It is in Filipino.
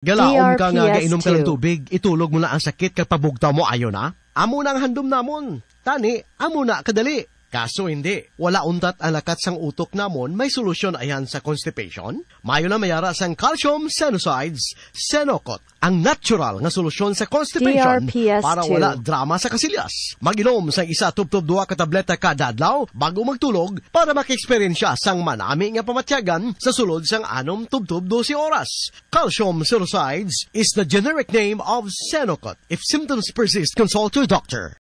Galaom ka nga e gainom ka ng tubig, itulog mo na ang sakit kapabugta mo ayo na. Amo na ang handom namon. Tani, amo na kadali. Kaso hindi, wala undat alakat sang utok namon may solusyon ayan sa constipation. Mayo na mayara sang calcium senosides senokot ang natural nga solusyon sa constipation DRPS2. para wala drama sa kasilyas. Maginom sang isa tubtob duha ka tableta kada adlaw bago magtulog para makaeksperyensya sang manami nga pamatyagan sa sulod sang anom tubtob 12 oras. Calcium senosides is the generic name of senokot. If symptoms persist, consult your doctor.